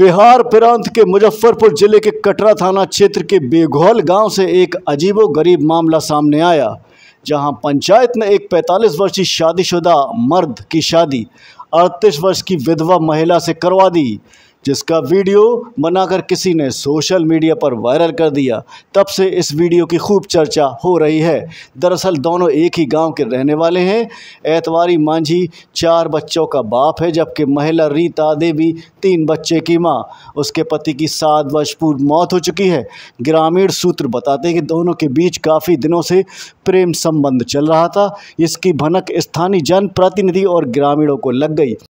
बिहार प्रांत के मुजफ्फरपुर जिले के कटरा थाना क्षेत्र के बेघौल गांव से एक अजीबो गरीब मामला सामने आया जहां पंचायत ने एक 45 वर्षीय शादीशुदा मर्द की शादी 38 वर्ष की विधवा महिला से करवा दी जिसका वीडियो बनाकर किसी ने सोशल मीडिया पर वायरल कर दिया तब से इस वीडियो की खूब चर्चा हो रही है दरअसल दोनों एक ही गांव के रहने वाले हैं एतवारी मांझी चार बच्चों का बाप है जबकि महिला रीता देवी तीन बच्चे की माँ उसके पति की सात वर्ष पूर्व मौत हो चुकी है ग्रामीण सूत्र बताते हैं कि दोनों के बीच काफ़ी दिनों से प्रेम संबंध चल रहा था इसकी भनक स्थानीय जनप्रतिनिधि और ग्रामीणों को लग गई